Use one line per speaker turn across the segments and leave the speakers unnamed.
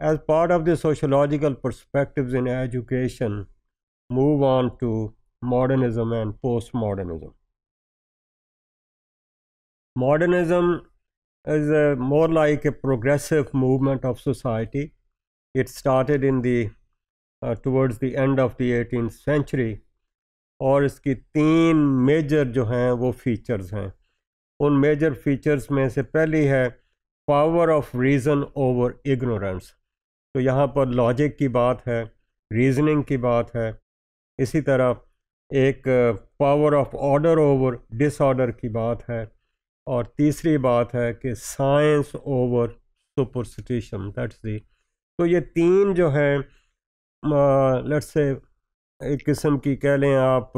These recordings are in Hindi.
as part of the sociological perspectives in education, move on to modernism and postmodernism. Modernism is a, more like a progressive movement of society. It started in the uh, towards the end of the 18th century और इसकी तीन मेजर जो हैं वो फीचर्स हैं उन मेजर फीचर्स में से पहली है power of reason over ignorance तो यहाँ पर लॉजिक की बात है रीजनिंग की बात है इसी तरह एक power of order over disorder की बात है और तीसरी बात है कि science over superstition that's the तो ये तीन जो हैं लेट्स से एक किस्म की कह लें आप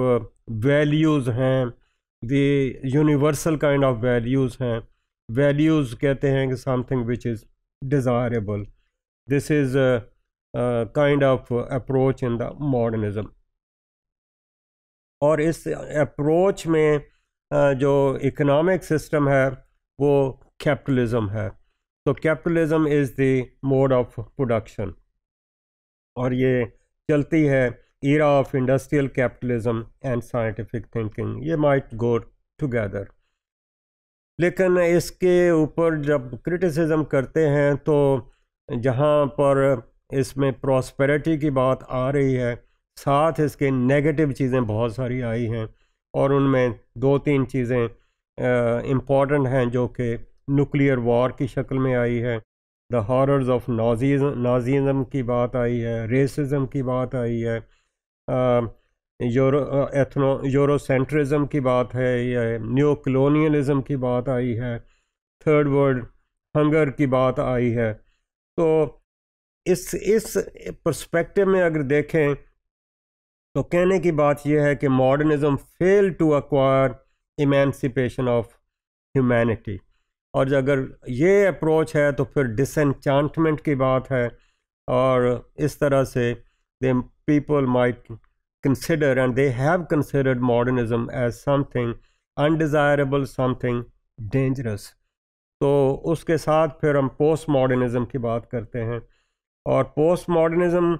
वैल्यूज़ हैं the universal kind of values हैं वैल्यूज़ कहते हैं कि something which is desirable This is a, a kind of approach in the modernism. और इस अप्रोच में जो इकोनॉमिक सिस्टम है वो कैपिटलिज्म है तो capitalism is the mode of production और ये चलती है era of industrial capitalism and scientific thinking ये माइट गो टुगेदर लेकिन इसके ऊपर जब क्रिटिसिज्म करते हैं तो जहाँ पर इसमें प्रॉस्पेरिटी की बात आ रही है साथ इसके नेगेटिव चीज़ें बहुत सारी आई हैं और उनमें दो तीन चीज़ें इम्पॉर्टेंट हैं जो कि न्यूक्लियर वॉर की शक्ल में आई है the horrors of Nazis Nazism की बात आई है रेसिज्म की बात आई है एथनो यूरोसेंट्रिज्म की बात है या न्यू कलोनियलिज़म की बात आई है थर्ड वर्ल्ड हंगर की बात आई है तो इस इस परस्पेक्टिव में अगर देखें तो कहने की बात यह है कि modernism fail to acquire emancipation of humanity और अगर ये अप्रोच है तो फिर डिसनचांटमेंट की बात है और इस तरह से they people might consider and they have considered modernism as something undesirable something dangerous तो उसके साथ फिर हम पोस्ट मॉडर्निज़म की बात करते हैं और पोस्ट मॉडर्निज़म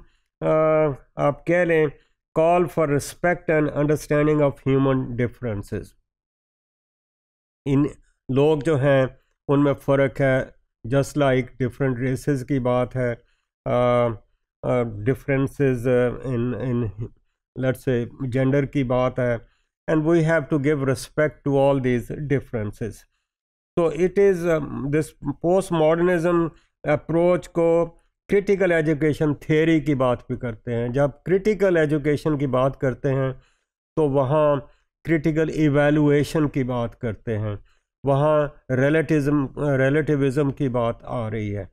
आप कह लें call for respect and understanding of human differences in लोग जो हैं उनमें फ़र्क है जस्ट लाइक डिफरेंट रेसेस की बात है differences in in let's say gender की बात है and we have to give respect to all these differences तो it is this post modernism approach को क्रिटिकल एजुकेशन थियरी की बात भी करते हैं जब क्रिटिकल एजुकेशन की बात करते हैं तो वहाँ क्रिटिकल इवेलुएशन की बात करते हैं वहाँ रिलेटिज्म रिलेटिविज्म की बात आ रही है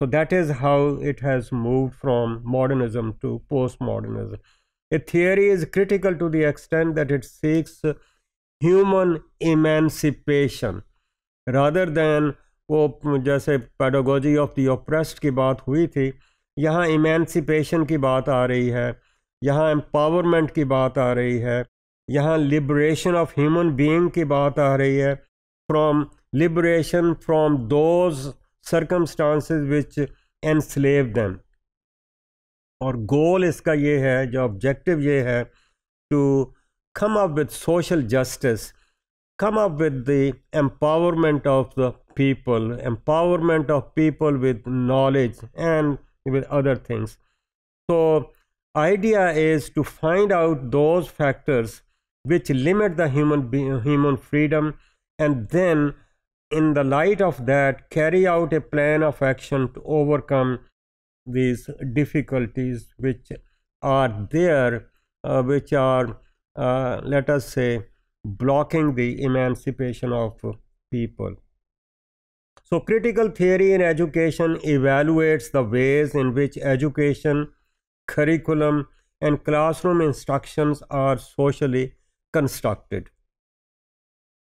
तो that is how it has move from modernism to post modernism a theory is critical to the extent that it seeks human emancipation rather than वो जैसे पैडोगोजी ऑफ दी ऑप्रेस्ड की बात हुई थी यहाँ इमेंसिपेशन की बात आ रही है यहाँ एम्पावरमेंट की बात आ रही है यहाँ लिबरेशन ऑफ ह्यूमन बीइंग की बात आ रही है from liberation from those circumstances which enslave them और गोल इसका ये है जो ऑब्जेक्टिव ये है to come up with social justice come up with the empowerment of the people, empowerment of people with knowledge and with other things. So, idea is to find out those factors which limit the human human freedom and then in the light of that carry out a plan of action to overcome these difficulties which are there uh, which are uh, let us say blocking the emancipation of people. So, critical theory in education evaluates the ways in which education, curriculum, and classroom instructions are socially constructed.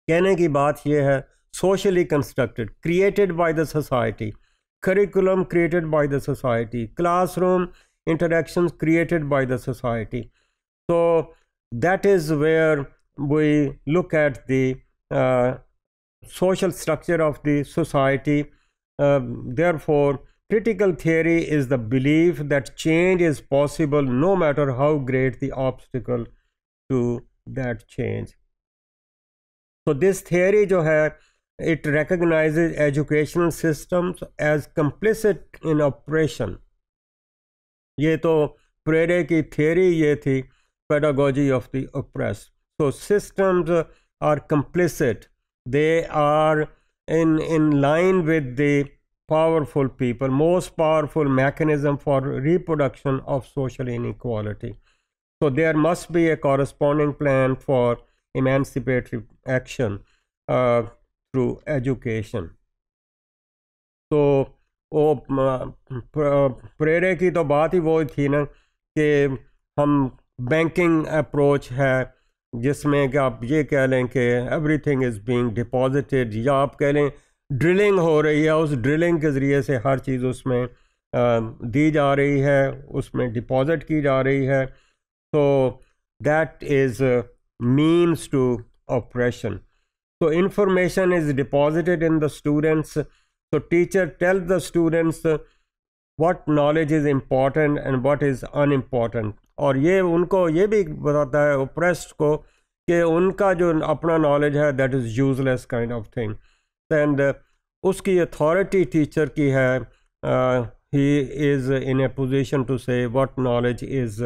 कहने की बात यह है socially constructed, created by the society, curriculum created by the society, classroom interactions created by the society. So, that is where we look at the uh, social structure of the society. uh, therefore, critical theory is the belief that change is possible no matter how great the obstacle to that change. So this theory jo hai it recognizes educational systems as complicit in oppression. ye to prere ki theory ye thi pedagogy of the oppressed So systems are complicit. They are in, in line with the powerful people, most powerful mechanism for reproduction of social inequality. So there must be a corresponding plan for emancipatory action uh, through education. तो वो प्रेरे की तो बात ही वो थी ना कि हम बैंकिंग अप्रोच है जिसमें कि आप ये कह लें कि every thing is being deposited या आप कह लें ड्रिलिंग हो रही है उस ड्रिलिंग के ज़रिए से हर चीज़ उसमें दी जा रही है उसमें डिपॉजिट की जा रही है तो that is means to operation तो information is deposited in the students तो teacher tell the students what knowledge is important and what is unimportant और ये उनको ये भी बताता है ओप्रेस्ड को कि उनका जो अपना knowledge है that is useless kind of thing. And and uh, उसकी authority teacher की है uh, is in a position to say what knowledge is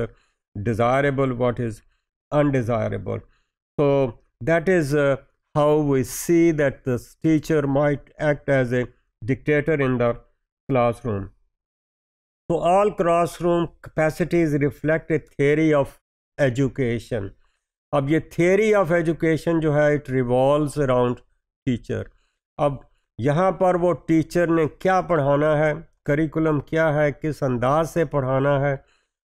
desirable, what is undesirable. So that is uh, how we see that this teacher might act as a dictator in the classroom. So all classroom capacities reflect a theory of education. अब ये theory of education जो है it revolves around teacher. अब यहाँ पर वो teacher ने क्या पढ़ाना है करिकुलम क्या है किस अंदाज से पढ़ाना है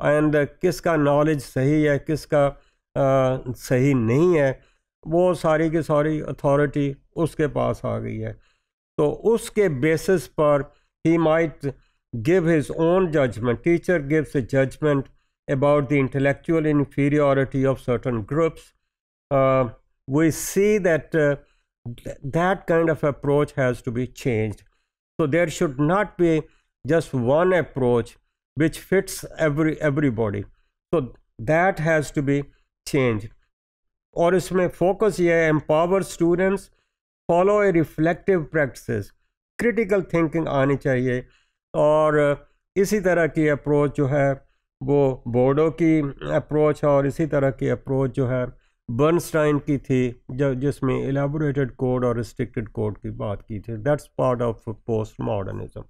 एंड किसका नॉलेज सही है किसका आ, सही नहीं है वो सारी की सारी अथॉरिटी उसके पास आ गई है तो उसके बेसिस पर ही might give his own judgment. Teacher gives a judgment about the intellectual inferiority of certain groups. Uh, we see that uh, th that kind of approach has to be changed. So there should not be just one approach which fits every everybody. So that has to be changed. Or इसमें फोकस focus है empower students students, follow a reflective critical critical thinking. चाहिए और इसी तरह की अप्रोच जो है वो बोर्डो की अप्रोच और इसी तरह की अप्रोच जो है बर्नस्टाइन की थी जब जिसमें एलाबोरेटेड कोड और रिस्ट्रिक्टेड कोड की बात की थी that's part of post modernism